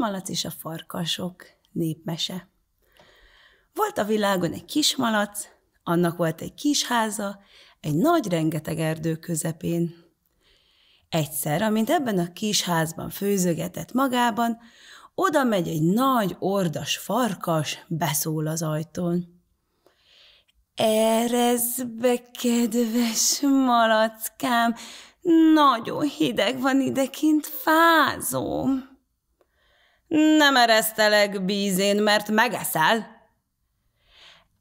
Kismalac és a farkasok népmese. Volt a világon egy kismalac, annak volt egy kis háza, egy nagy rengeteg erdő közepén. Egyszer, amint ebben a kis házban főzögetett magában, oda megy egy nagy ordas farkas, beszól az ajtón. Erezbe, kedves malackám, nagyon hideg van idekint, fázom. Nem eresztelek bízén, mert megeszel.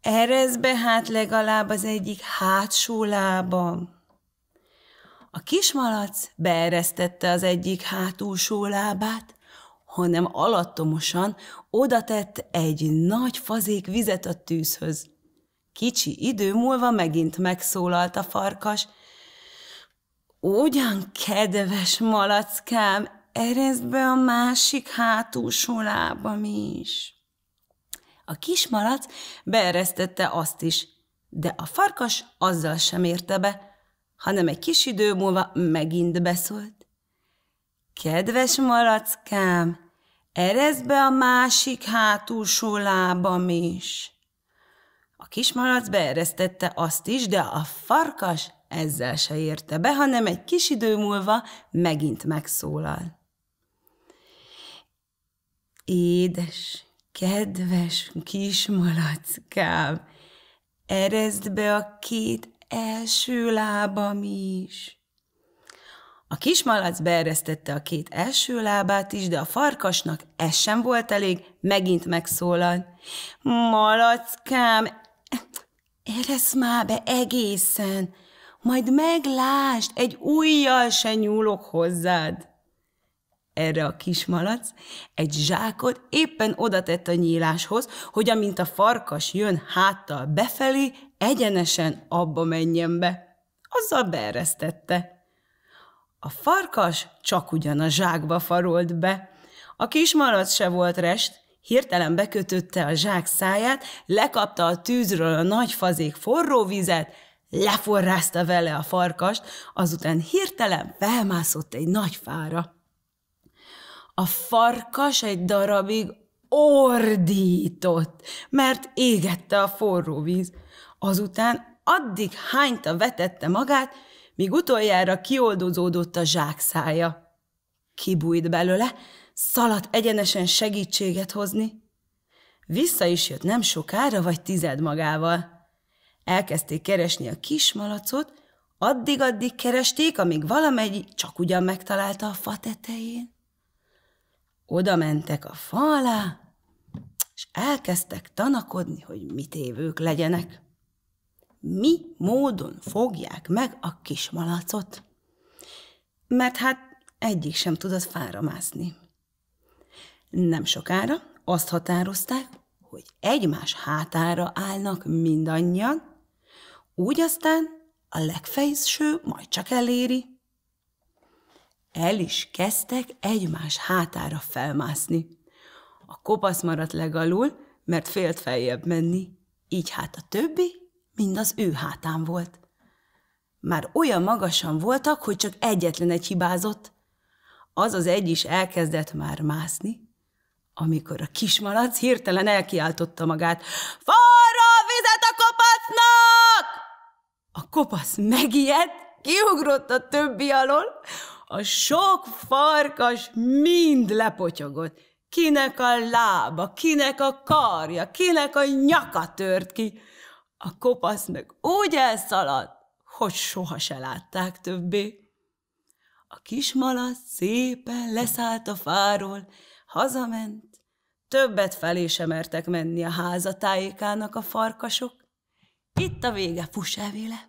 Erez be hát legalább az egyik hátsó lábam. A kismalac beeresztette az egyik hátulsó lábát, hanem alattomosan odatett egy nagy fazék vizet a tűzhöz. Kicsi idő múlva megint megszólalt a farkas. Ugyan kedves malackám, erezd be a másik hátúsó lábam is. A kis malac beeresztette azt is, de a farkas azzal sem érte be, hanem egy kis idő múlva megint beszólt. Kedves malackám, erezd be a másik hátúsó lábam is. A kis malac beeresztette azt is, de a farkas ezzel se érte be, hanem egy kis idő múlva megint megszólalt. Édes, kedves kis malackám, erezd be a két első lábam is. A kis malac beeresztette a két első lábát is, de a farkasnak ez sem volt elég, megint megszólalt. Malackám, eresz már be egészen, majd meglásd, egy ujjal se nyúlok hozzád erre a kismalac egy zsákot éppen oda tett a nyíláshoz, hogy amint a farkas jön háttal befelé, egyenesen abba menjen be. Azzal beeresztette. A farkas csak ugyan a zsákba farolt be. A kismalac se volt rest, hirtelen bekötötte a zsák száját, lekapta a tűzről a nagy fazék forró vizet, leforrázta vele a farkast, azután hirtelen felmászott egy nagy fára a farkas egy darabig ordított, mert égette a forró víz. Azután addig hányta vetette magát, míg utoljára kioldozódott a zsákszája. Kibújt belőle, szaladt egyenesen segítséget hozni. Vissza is jött nem sokára, vagy tized magával. Elkezdték keresni a kis malacot, addig-addig keresték, amíg valamelyik csak ugyan megtalálta a fa tetején. Oda mentek a fa alá, és elkezdtek tanakodni, hogy mit évők legyenek. Mi módon fogják meg a kis malacot? Mert hát egyik sem tudott fára mászni. Nem sokára azt határozták, hogy egymás hátára állnak mindannyian, úgy aztán a legfejszső majd csak eléri. El is kezdtek egymás hátára felmászni. A kopasz maradt legalul, mert félt feljebb menni, így hát a többi mind az ő hátán volt. Már olyan magasan voltak, hogy csak egyetlen egy hibázott. Az az egy is elkezdett már mászni, amikor a kismalac hirtelen elkiáltotta magát. a vizet a kopasznak! A kopasz megijedt, kiugrott a többi alól, a sok farkas mind lepotyogott. Kinek a lába, kinek a karja, kinek a nyaka tört ki. A kopasz meg úgy elszaladt, hogy soha se látták többé. A malac szépen leszállt a fáról, hazament, többet felé sem mertek menni a házatájékának a farkasok. Itt a vége, fuss el véle!